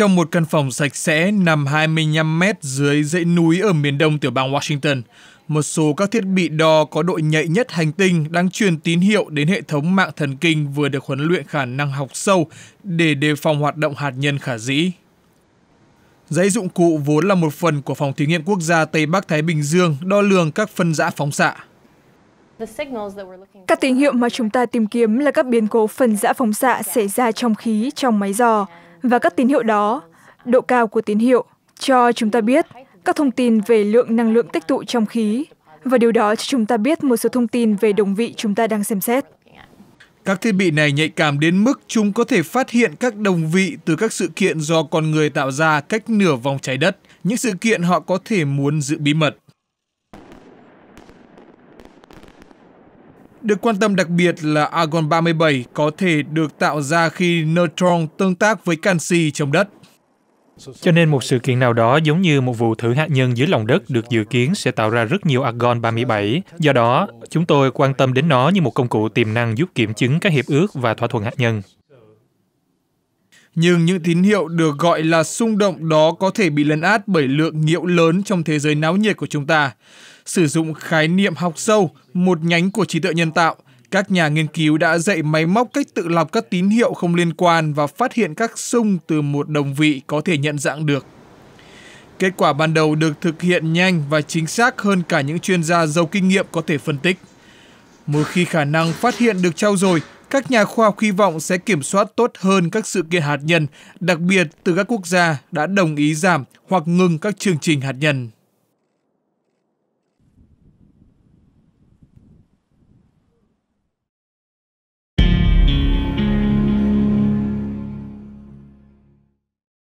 trong một căn phòng sạch sẽ nằm 25 mét dưới dãy núi ở miền đông tiểu bang Washington. Một số các thiết bị đo có độ nhạy nhất hành tinh đang truyền tín hiệu đến hệ thống mạng thần kinh vừa được huấn luyện khả năng học sâu để đề phòng hoạt động hạt nhân khả dĩ. Dãy dụng cụ vốn là một phần của Phòng Thí nghiệm Quốc gia Tây Bắc Thái Bình Dương đo lường các phân rã phóng xạ. Các tín hiệu mà chúng ta tìm kiếm là các biến cố phân rã phóng xạ xảy ra trong khí trong máy dò và các tín hiệu đó độ cao của tín hiệu cho chúng ta biết các thông tin về lượng năng lượng tích tụ trong khí và điều đó cho chúng ta biết một số thông tin về đồng vị chúng ta đang xem xét. Các thiết bị này nhạy cảm đến mức chúng có thể phát hiện các đồng vị từ các sự kiện do con người tạo ra cách nửa vòng trái đất, những sự kiện họ có thể muốn giữ bí mật. Được quan tâm đặc biệt là argon 37 có thể được tạo ra khi neutron tương tác với canxi trong đất. Cho nên một sự kiện nào đó giống như một vụ thử hạt nhân dưới lòng đất được dự kiến sẽ tạo ra rất nhiều argon 37. Do đó, chúng tôi quan tâm đến nó như một công cụ tiềm năng giúp kiểm chứng các hiệp ước và thỏa thuận hạt nhân nhưng những tín hiệu được gọi là xung động đó có thể bị lấn át bởi lượng nhiễu lớn trong thế giới náo nhiệt của chúng ta. Sử dụng khái niệm học sâu, một nhánh của trí tuệ nhân tạo, các nhà nghiên cứu đã dạy máy móc cách tự lọc các tín hiệu không liên quan và phát hiện các xung từ một đồng vị có thể nhận dạng được. Kết quả ban đầu được thực hiện nhanh và chính xác hơn cả những chuyên gia giàu kinh nghiệm có thể phân tích. Một khi khả năng phát hiện được trao dồi, các nhà khoa học hy vọng sẽ kiểm soát tốt hơn các sự kiện hạt nhân, đặc biệt từ các quốc gia đã đồng ý giảm hoặc ngừng các chương trình hạt nhân.